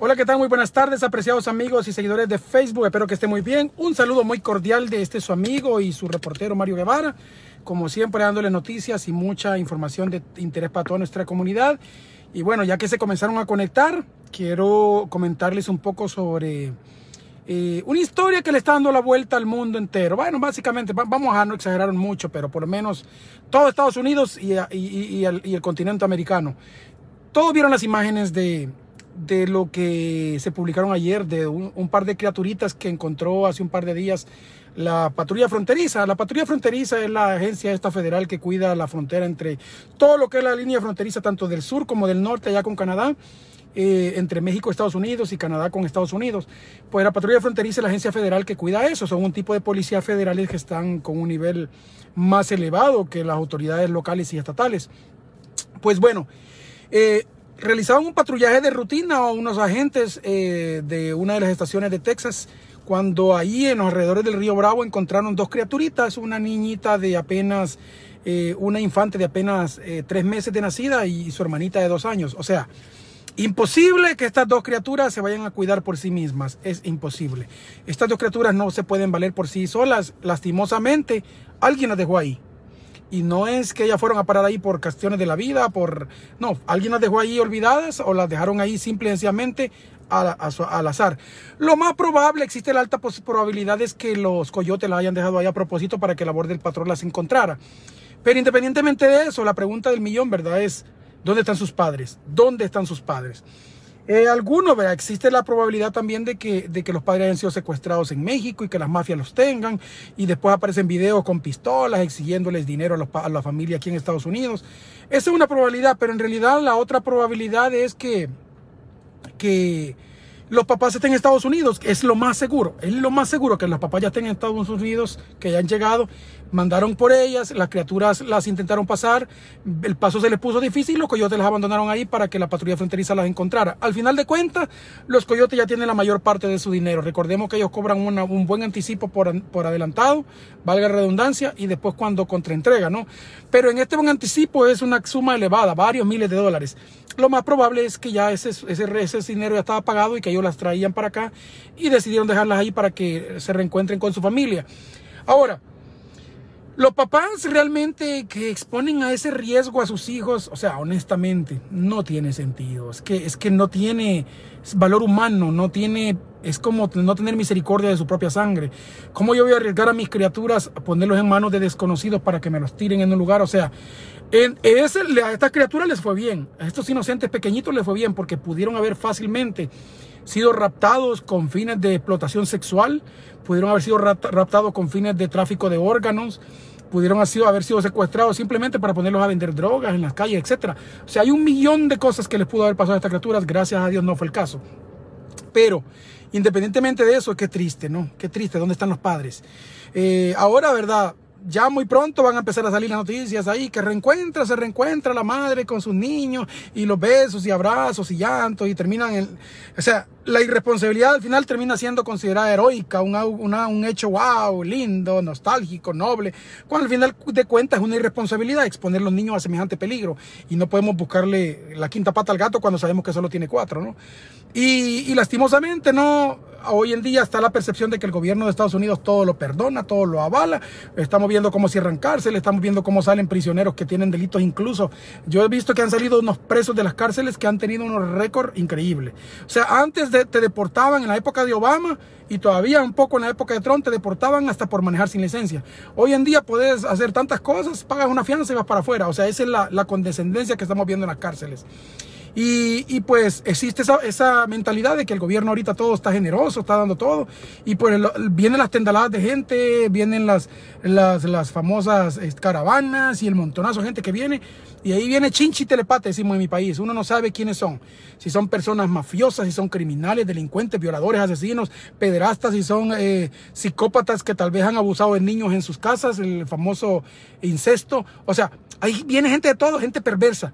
Hola, ¿qué tal? Muy buenas tardes, apreciados amigos y seguidores de Facebook. Espero que esté muy bien. Un saludo muy cordial de este su amigo y su reportero Mario Guevara. Como siempre, dándole noticias y mucha información de interés para toda nuestra comunidad. Y bueno, ya que se comenzaron a conectar, quiero comentarles un poco sobre eh, una historia que le está dando la vuelta al mundo entero. Bueno, básicamente, vamos a no exagerar mucho, pero por lo menos todo Estados Unidos y, el, y el continente americano. Todos vieron las imágenes de de lo que se publicaron ayer, de un, par de criaturitas que encontró hace un par de días la patrulla fronteriza. La patrulla fronteriza es la agencia esta federal que cuida la frontera entre todo lo que es la línea fronteriza, tanto del sur como del norte, allá con Canadá. Eh, entre México, Estados Unidos y Canadá con Estados Unidos. Pues la patrulla fronteriza es la agencia federal que cuida eso. Son un tipo de policías federales que están con un nivel más elevado que las autoridades locales y estatales. Pues bueno, eh, realizaban un patrullaje de rutina a unos agentes eh, de una de las estaciones de Texas cuando ahí en los alrededores del río Bravo encontraron dos criaturitas, una niñita de apenas, eh, una infante de apenas eh, tres meses de nacida y su hermanita de dos años. O sea, imposible que estas dos criaturas se vayan a cuidar por sí mismas, es imposible. Estas dos criaturas no se pueden valer por sí solas, lastimosamente, alguien las dejó ahí. Y no es que ellas fueron a parar ahí por cuestiones de la vida, por... No, alguien las dejó ahí olvidadas o las dejaron ahí simplemente sencillamente al, azar. Lo más probable, existe la alta probabilidad es que los coyotes la hayan dejado ahí a propósito para que la labor del patrón las encontrara. Pero independientemente de eso, la pregunta del millón, ¿verdad? Es, ¿dónde están sus padres? ¿Dónde están sus padres? Eh, algunos, Existe la probabilidad también de que, de que los padres hayan sido secuestrados en México y que las mafias los tengan. Y después aparecen videos con pistolas exigiéndoles dinero a, la familia aquí en Estados Unidos. Esa es una probabilidad, pero en realidad la otra probabilidad es que, que los papás estén en Estados Unidos. Es lo más seguro. Es lo más seguro que los papás ya estén en Estados Unidos, que ya han llegado mandaron por ellas, las criaturas las intentaron pasar, el paso se les puso difícil, los coyotes las abandonaron ahí para que la patrulla fronteriza las encontrara. Al final de cuentas, los coyotes ya tienen la mayor parte de su dinero. Recordemos que ellos cobran un buen anticipo por, adelantado, valga la redundancia, y después cuando contraentrega, ¿no? Pero en este buen anticipo es una suma elevada, varios miles de dólares. Lo más probable es que ya ese, ese, ese dinero ya estaba pagado y que ellos las traían para acá y decidieron dejarlas ahí para que se reencuentren con su familia. Ahora, los papás realmente que exponen a ese riesgo a sus hijos, o sea, honestamente, no tiene sentido. Es que, es que no tiene valor humano, no tiene es como no tener misericordia de su propia sangre. ¿Cómo yo voy a arriesgar a mis criaturas a ponerlos en manos de desconocidos para que me los tiren en un lugar? O sea, a estas criaturas les fue bien. A estos inocentes pequeñitos les fue bien porque pudieron haber fácilmente sido raptados con fines de explotación sexual, pudieron haber sido raptados con fines de tráfico de órganos, pudieron haber sido, haber sido secuestrados simplemente para ponerlos a vender drogas en las calles, etc. O sea, hay un millón de cosas que les pudo haber pasado a estas criaturas, gracias a Dios no fue el caso. Pero Independientemente de eso, qué triste, ¿no? Qué triste, ¿dónde están los padres? Eh, ahora, ¿verdad? ya muy pronto van a empezar a salir las noticias ahí, que reencuentra, se reencuentra la madre con sus niños y los besos y abrazos y llantos y terminan en... O sea, la irresponsabilidad al final termina siendo considerada heroica, una, un hecho wow, lindo, nostálgico, noble, cuando al final de cuentas es una irresponsabilidad exponer a los niños a semejante peligro y no podemos buscarle la quinta pata al gato cuando sabemos que solo tiene cuatro, ¿no? Y, lastimosamente, ¿no? Hoy en día está la percepción de que el gobierno de Estados Unidos todo lo perdona, todo lo avala. Estamos viendo cómo cierran cárceles, estamos viendo cómo salen prisioneros que tienen delitos incluso. Yo he visto que han salido unos presos de las cárceles que han tenido unos récords increíbles. O sea, antes te, deportaban en la época de Obama y todavía un poco en la época de Trump te deportaban hasta por manejar sin licencia. Hoy en día puedes hacer tantas cosas, pagas una fianza y vas para afuera. O sea, esa es la condescendencia que estamos viendo en las cárceles. Y, pues existe esa, mentalidad de que el gobierno ahorita todo está generoso, está dando todo. Y pues vienen las tendaladas de gente, vienen las, las, famosas eh, caravanas y el montonazo de gente que viene. Y ahí viene chinchi telepate, decimos en mi país. Uno no sabe quiénes son. Si son personas mafiosas, si son criminales, delincuentes, violadores, asesinos, pederastas, si son eh, psicópatas que tal vez han abusado de niños en sus casas, el famoso incesto. O sea, ahí viene gente de todo, gente perversa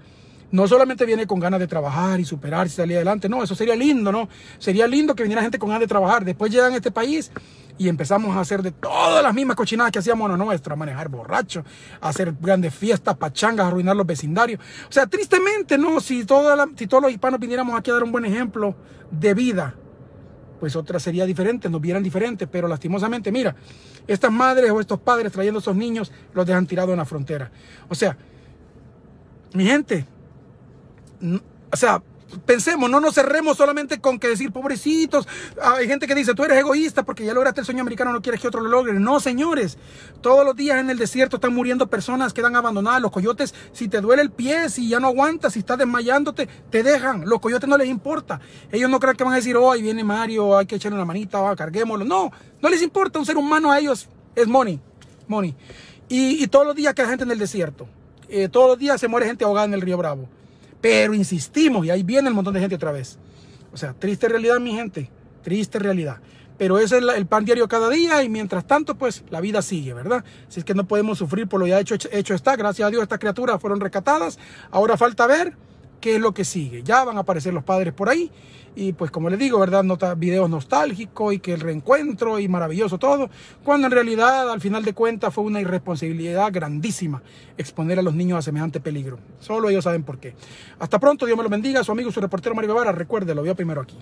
no solamente viene con ganas de trabajar y superar y salir adelante, no, eso sería lindo, ¿no? Sería lindo que viniera gente con ganas de trabajar. Después llegan a este país y empezamos a hacer de todas las mismas cochinadas que hacíamos a nuestra, manejar borrachos, hacer grandes fiestas, pachangas, arruinar los vecindarios. O sea, tristemente, no, si, toda si todos los hispanos viniéramos aquí a dar un buen ejemplo de vida, pues otra sería diferente, nos vieran diferentes, pero lastimosamente, mira, estas madres o estos padres trayendo a esos niños los dejan tirados en la frontera. O sea, mi gente, o sea, pensemos, no nos cerremos solamente con que decir, pobrecitos, hay gente que dice, tú eres egoísta porque ya lograste el sueño americano, no quieres que otro lo logre. No, señores, todos los días en el desierto están muriendo personas, quedan abandonadas. Los coyotes, si te duele el pie, si ya no aguantas, si estás desmayándote, te dejan. Los coyotes no les importa. Ellos no creen que van a decir, oh, ahí viene Mario, hay que echarle una manita, ah, carguémoslo. No, no les importa. Un ser humano a ellos es money, money. Y, todos los días hay gente en el desierto. Eh, todos los días se muere gente ahogada en el río Bravo. Pero insistimos y ahí viene el montón de gente otra vez. O sea, triste realidad, mi gente. Triste realidad. Pero ese es el pan diario cada día y mientras tanto, pues la vida sigue, ¿verdad? Si es que no podemos sufrir por lo ya hecho, hecho está. Gracias a Dios estas criaturas fueron recatadas. Ahora falta ver qué es lo que sigue. Ya van a aparecer los padres por ahí. Y pues como les digo, ¿verdad? Nota, videos nostálgicos y que el reencuentro y maravilloso todo. Cuando en realidad, al final de cuentas, fue una irresponsabilidad grandísima exponer a los niños a semejante peligro. Solo ellos saben por qué. Hasta pronto, Dios me lo bendiga. Su amigo, su reportero Mario Guevara. Recuerde, lo vio primero aquí.